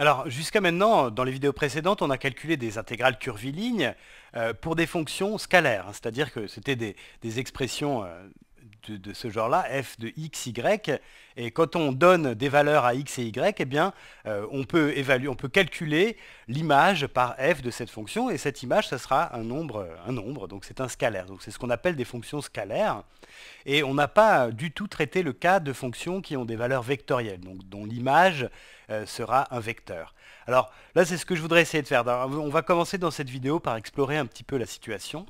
Alors jusqu'à maintenant, dans les vidéos précédentes, on a calculé des intégrales curvilignes euh, pour des fonctions scalaires, hein. c'est-à-dire que c'était des, expressions euh, de, ce genre-là, f de x, y, et quand on donne des valeurs à x et y, eh bien, euh, on peut évaluer, on peut calculer l'image par f de cette fonction, et cette image, ça sera un nombre, un nombre donc c'est un scalaire. Donc c'est ce qu'on appelle des fonctions scalaires, et on n'a pas du tout traité le cas de fonctions qui ont des valeurs vectorielles, donc dont l'image euh, sera un vecteur. Alors là, c'est ce que je voudrais essayer de faire. on va commencer dans cette vidéo par explorer un petit peu la situation.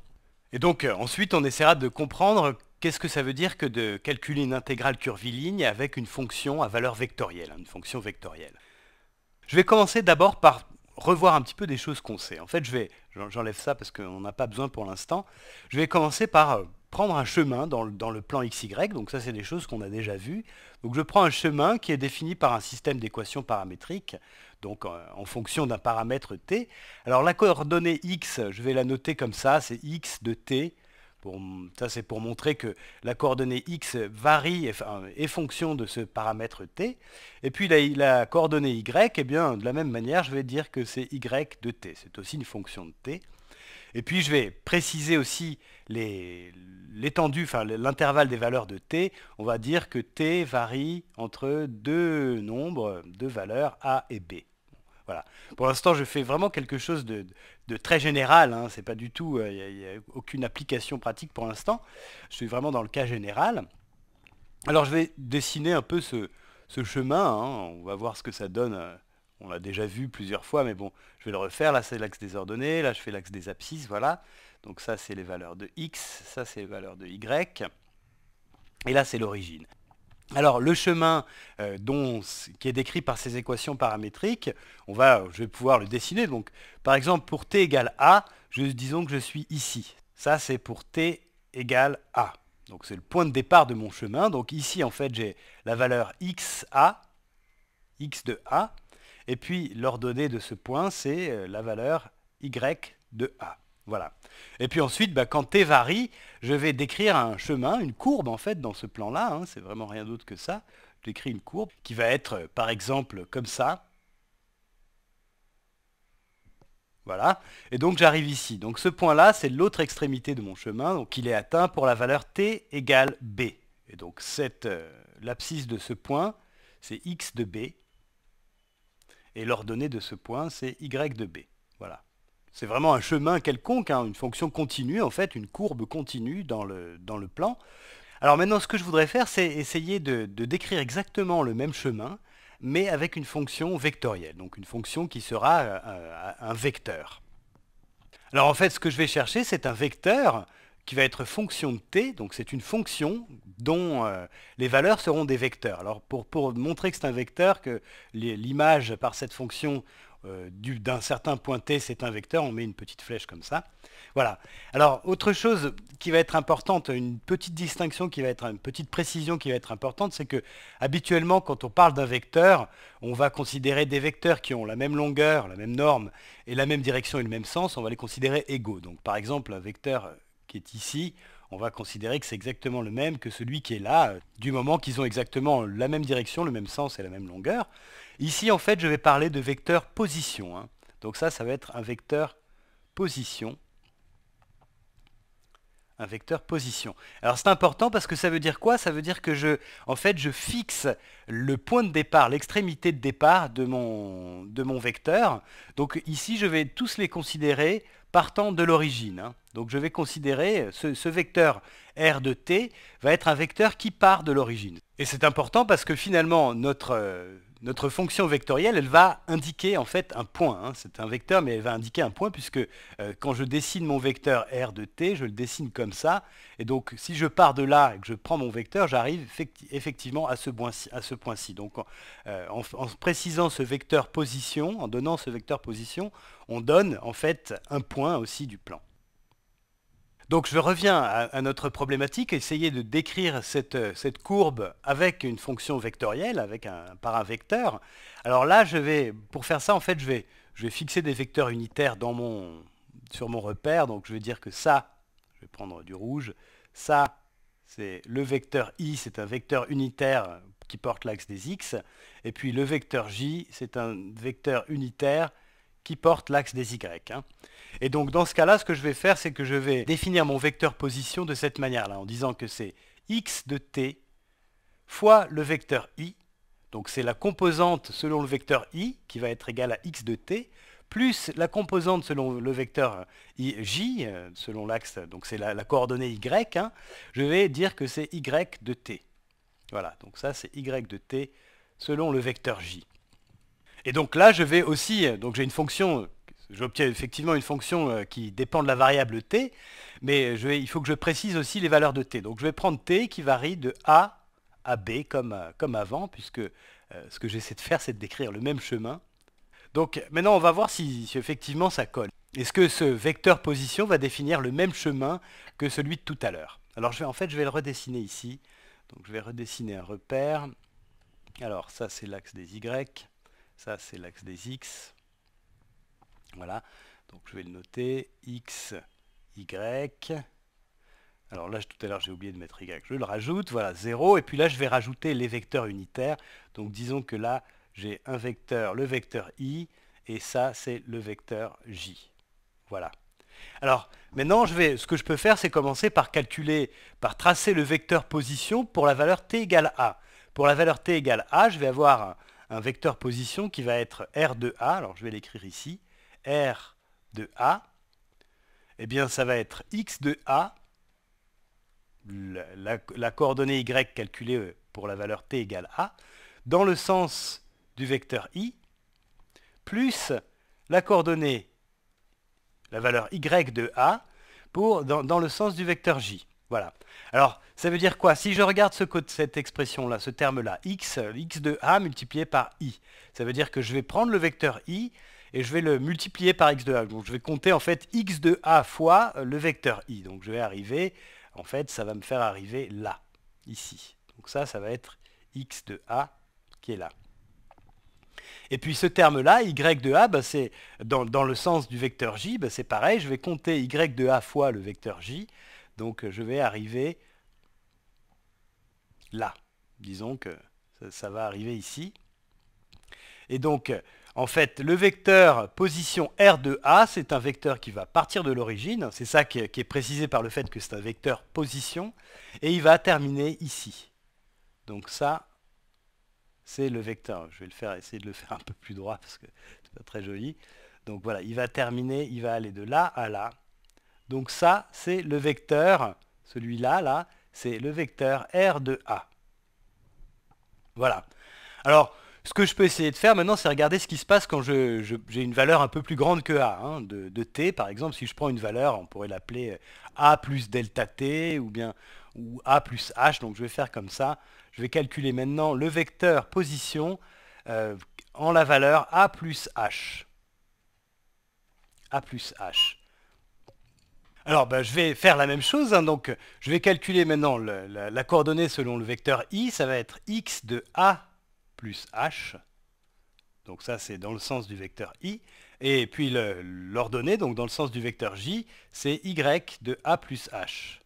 Et donc euh, ensuite, on essaiera de comprendre Qu'est-ce que ça veut dire que de calculer une intégrale curviligne avec une fonction à valeur vectorielle, hein, une fonction vectorielle Je vais commencer d'abord par revoir un petit peu des choses qu'on sait. En fait, je vais, j'enlève ça parce qu'on n'a pas besoin pour l'instant, je vais commencer par euh, prendre un chemin dans le, plan x, y, donc ça c'est des choses qu'on a déjà vues. Donc je prends un chemin qui est défini par un système d'équations paramétriques, donc euh, en fonction d'un paramètre t. Alors la coordonnée x, je vais la noter comme ça, c'est x de t ça, c'est pour montrer que la coordonnée x varie et, est euh, fonction de ce paramètre t. Et puis la, coordonnée y, eh bien, de la même manière, je vais dire que c'est y de t. C'est aussi une fonction de t. Et puis je vais préciser aussi l'étendue, l'intervalle des valeurs de t. On va dire que t varie entre deux nombres, deux valeurs a et b. Pour l'instant, je fais vraiment quelque chose de, très général. Hein. C'est pas du tout, il euh, n'y a, aucune application pratique pour l'instant. Je suis vraiment dans le cas général. Alors, je vais dessiner un peu ce, chemin. Hein. On va voir ce que ça donne. Euh, on l'a déjà vu plusieurs fois, mais bon, je vais le refaire. Là, c'est l'axe des ordonnées. Là, je fais l'axe des abscisses. Voilà. Donc ça, c'est les valeurs de x. Ça, c'est les valeurs de y. Et là, c'est l'origine. Alors le chemin euh, qui est décrit par ces équations paramétriques, on va, je vais pouvoir le dessiner. Donc, par exemple, pour t égale a, je, disons que je suis ici. Ça, c'est pour t égale a. Donc c'est le point de départ de mon chemin. Donc ici, en fait, j'ai la valeur x a, x de a, et puis l'ordonnée de ce point, c'est euh, la valeur y de a. Voilà. Et puis ensuite, bah, quand t varie, je vais décrire un chemin, une courbe en fait dans ce plan-là, hein. c'est vraiment rien d'autre que ça. J'écris une courbe qui va être euh, par exemple comme ça. Voilà. Et donc j'arrive ici. Donc ce point-là, c'est l'autre extrémité de mon chemin, donc il est atteint pour la valeur t égale b. Et donc cette euh, l'abscisse de ce point, c'est x de b. Et l'ordonnée de ce point, c'est y de b. Voilà. C'est vraiment un chemin quelconque, hein, une fonction continue, en fait, une courbe continue dans le, dans le plan. Alors maintenant, ce que je voudrais faire, c'est essayer de, décrire exactement le même chemin, mais avec une fonction vectorielle, donc une fonction qui sera euh, euh, un vecteur. Alors en fait, ce que je vais chercher, c'est un vecteur qui va être fonction de t, donc c'est une fonction dont euh, les valeurs seront des vecteurs. Alors pour, pour montrer que c'est un vecteur, que l'image par cette fonction, euh, d'un certain point T, c'est un vecteur, on met une petite flèche comme ça. Voilà. Alors, autre chose qui va être importante, une petite distinction qui va être, une petite précision qui va être importante, c'est que habituellement, quand on parle d'un vecteur, on va considérer des vecteurs qui ont la même longueur, la même norme, et la même direction et le même sens, on va les considérer égaux. Donc, par exemple, un vecteur qui est ici, on va considérer que c'est exactement le même que celui qui est là, du moment qu'ils ont exactement la même direction, le même sens et la même longueur. Ici, en fait, je vais parler de vecteur position. Hein. Donc ça, ça va être un vecteur position. Un vecteur position. Alors c'est important parce que ça veut dire quoi Ça veut dire que je, en fait, je fixe le point de départ, l'extrémité de départ de mon, de mon vecteur. Donc ici, je vais tous les considérer partant de l'origine. Hein. Donc je vais considérer ce, vecteur R de t va être un vecteur qui part de l'origine. Et c'est important parce que finalement, notre... Euh, notre fonction vectorielle, elle va indiquer en fait un point. Hein. C'est un vecteur, mais elle va indiquer un point, puisque euh, quand je dessine mon vecteur R de t, je le dessine comme ça. Et donc, si je pars de là et que je prends mon vecteur, j'arrive effectivement à ce point-ci. donc, euh, en, en, précisant ce vecteur position, en donnant ce vecteur position, on donne en fait un point aussi du plan. Donc je reviens à, notre problématique, essayer de décrire cette, euh, courbe avec une fonction vectorielle, avec par un vecteur. Alors là, je vais, pour faire ça, en fait, je vais, fixer des vecteurs unitaires dans sur mon repère. Donc je vais dire que ça, je vais prendre du rouge, ça, c'est le vecteur i, c'est un vecteur unitaire qui porte l'axe des x, et puis le vecteur j, c'est un vecteur unitaire qui porte l'axe des Y. Hein. Et donc dans ce cas-là, ce que je vais faire, c'est que je vais définir mon vecteur position de cette manière-là, en disant que c'est x de t fois le vecteur i, donc c'est la composante selon le vecteur i, qui va être égale à x de t, plus la composante selon le vecteur j, euh, selon l'axe, donc c'est la, coordonnée y, hein. je vais dire que c'est y de t. Voilà, donc ça c'est y de t selon le vecteur j. Et donc là, je vais aussi, donc j'ai une fonction, j'obtiens effectivement une fonction euh, qui dépend de la variable t, mais il faut que je précise aussi les valeurs de t. Donc je vais prendre t qui varie de a à b comme, euh, comme avant, puisque euh, ce que j'essaie de faire, c'est de décrire le même chemin. Donc maintenant, on va voir si, si effectivement ça colle. Est-ce que ce vecteur position va définir le même chemin que celui de tout à l'heure Alors je vais, en fait, je vais le redessiner ici. Donc je vais redessiner un repère. Alors ça, c'est l'axe des y. Ça, c'est l'axe des X. Voilà. Donc, je vais le noter. X, Y. Alors là, tout à l'heure, j'ai oublié de mettre Y. Je le rajoute. Voilà, 0. Et puis là, je vais rajouter les vecteurs unitaires. Donc, disons que là, j'ai un vecteur, le vecteur I. Et ça, c'est le vecteur J. Voilà. Alors, maintenant, je vais, ce que je peux faire, c'est commencer par calculer, par tracer le vecteur position pour la valeur t égale a. Pour la valeur t égale a, je vais avoir un vecteur position qui va être R de A, alors je vais l'écrire ici, R de A, eh bien ça va être X de A, la, coordonnée Y calculée euh, pour la valeur T égale A, dans le sens du vecteur I, plus la coordonnée, la valeur Y de A, pour, dans le sens du vecteur J. Voilà. Alors, ça veut dire quoi Si je regarde cette expression-là, ce terme-là, x, x de a multiplié par i, ça veut dire que je vais prendre le vecteur i et je vais le multiplier par x de a. Donc je vais compter en fait x de a fois euh, le vecteur i. Donc je vais arriver, en fait, ça va me faire arriver là, ici. Donc ça, ça va être x de a qui est là. Et puis ce terme-là, y de a, bah, c'est dans, le sens du vecteur j, bah, c'est pareil, je vais compter y de a fois le vecteur j, donc euh, je vais arriver là. Disons que ça, va arriver ici. Et donc, euh, en fait, le vecteur position R de A, c'est un vecteur qui va partir de l'origine. C'est ça qui est, précisé par le fait que c'est un vecteur position. Et il va terminer ici. Donc ça, c'est le vecteur. Je vais le faire, essayer de le faire un peu plus droit parce que c'est pas très joli. Donc voilà, il va terminer, il va aller de là à là. Donc ça, c'est le vecteur, celui-là, là, c'est le vecteur R de A. Voilà. Alors, ce que je peux essayer de faire maintenant, c'est regarder ce qui se passe quand j'ai une valeur un peu plus grande que A, hein, de, t. Par exemple, si je prends une valeur, on pourrait l'appeler euh, A plus delta t, ou bien ou A plus H, donc je vais faire comme ça. Je vais calculer maintenant le vecteur position euh, en la valeur A plus H. A plus H. Alors, ben, je vais faire la même chose. Hein, donc, euh, je vais calculer maintenant la, coordonnée selon le vecteur i. Ça va être x de a plus h. Donc ça, c'est dans le sens du vecteur i. Et puis l'ordonnée, donc dans le sens du vecteur j, c'est y de a plus h.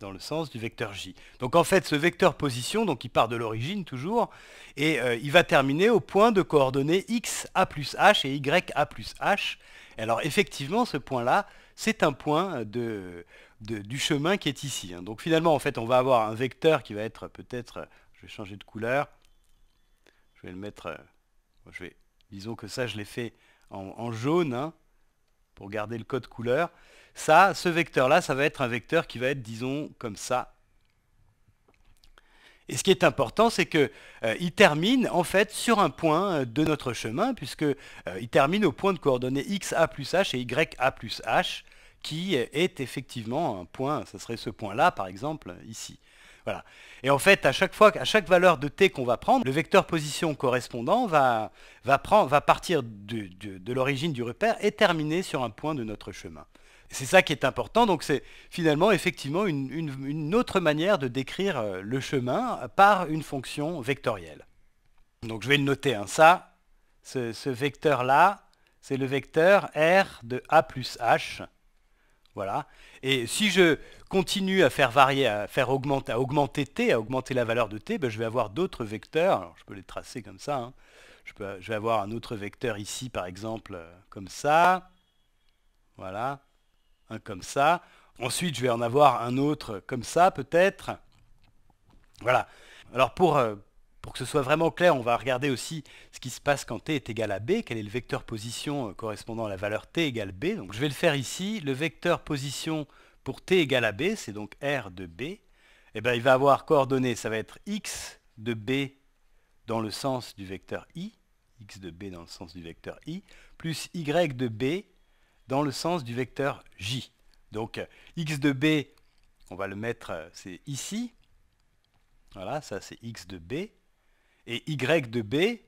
Dans le sens du vecteur j. Donc en fait, ce vecteur position, donc il part de l'origine toujours, et euh, il va terminer au point de coordonnées x a plus h et y a plus h. alors effectivement, ce point-là, c'est un point de, du chemin qui est ici. Hein. Donc finalement, en fait, on va avoir un vecteur qui va être peut-être, je vais changer de couleur, je vais le mettre, euh, je vais, disons que ça, je l'ai fait en, jaune, hein, pour garder le code couleur. Ça, ce vecteur-là, ça va être un vecteur qui va être, disons, comme ça, et ce qui est important, c'est qu'il euh, termine en fait sur un point euh, de notre chemin, puisqu'il euh, termine au point de coordonnées x a plus h et y a plus h, qui est effectivement un point, ce serait ce point-là par exemple, ici. Et en fait, à chaque fois, à chaque valeur de t qu'on va prendre, le vecteur position correspondant va, partir de l'origine du repère et terminer sur un point de notre chemin. C'est ça qui est important. Donc c'est finalement effectivement une, autre manière de décrire euh, le chemin par une fonction vectorielle. Donc je vais le noter. Hein. Ça, ce, vecteur-là, c'est le vecteur R de A plus H. Voilà. Et si je continue à faire varier, à faire augmenter, à augmenter t, à augmenter la valeur de t, ben, je vais avoir d'autres vecteurs. je peux les tracer comme ça. Hein. je vais avoir un autre vecteur ici, par exemple, euh, comme ça. Voilà. Hein, comme ça. Ensuite, je vais en avoir un autre comme ça, peut-être. Voilà. Alors euh, pour, que ce soit vraiment clair, on va regarder aussi ce qui se passe quand t est égal à b, quel est le vecteur position euh, correspondant à la valeur t égale b. Donc je vais le faire ici, le vecteur position pour t égale à b, c'est donc r de b, Eh bien, il va avoir coordonnées, ça va être x de b dans le sens du vecteur i, x de b dans le sens du vecteur i, plus y de b dans le sens du vecteur J. Donc x de b, on va le mettre, euh, c'est ici. Voilà, ça c'est x de b. Et y de b, et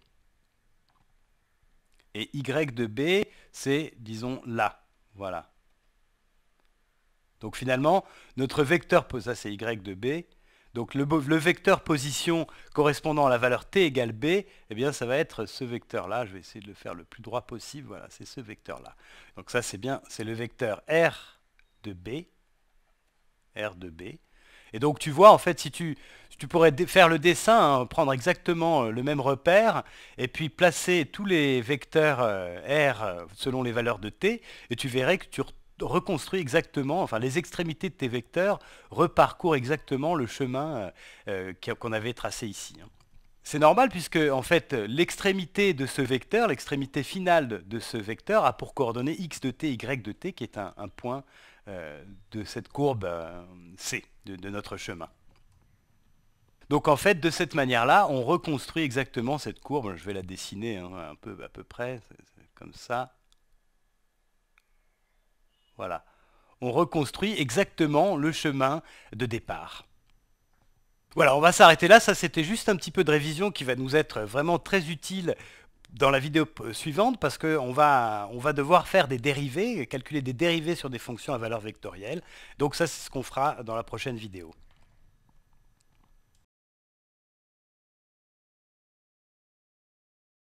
y de b, c'est, disons, là. Voilà. Donc finalement, notre vecteur, ça c'est y de b, donc le, vecteur position correspondant à la valeur t égale b, eh bien ça va être ce vecteur-là. Je vais essayer de le faire le plus droit possible. Voilà, c'est ce vecteur-là. Donc ça c'est bien, c'est le vecteur r de b, r de b. Et donc tu vois, en fait, si tu, tu pourrais faire le dessin, hein, prendre exactement euh, le même repère, et puis placer tous les vecteurs euh, R euh, selon les valeurs de t, et tu verrais que tu, reconstruit exactement, enfin les extrémités de tes vecteurs reparcourent exactement le chemin euh, euh, qu'on avait tracé ici. Hein. C'est normal puisque en fait l'extrémité de ce vecteur, l'extrémité finale de ce vecteur a pour coordonnées x de t, y de t qui est un, point euh, de cette courbe c de, notre chemin. Donc en fait, de cette manière-là, on reconstruit exactement cette courbe. Je vais la dessiner hein, un peu à peu près, comme ça. Voilà. On reconstruit exactement le chemin de départ. Voilà, on va s'arrêter là. Ça, c'était juste un petit peu de révision qui va nous être vraiment très utile dans la vidéo suivante parce qu'on va, on va devoir faire des dérivés, calculer des dérivés sur des fonctions à valeur vectorielle. Donc ça, c'est ce qu'on fera dans la prochaine vidéo.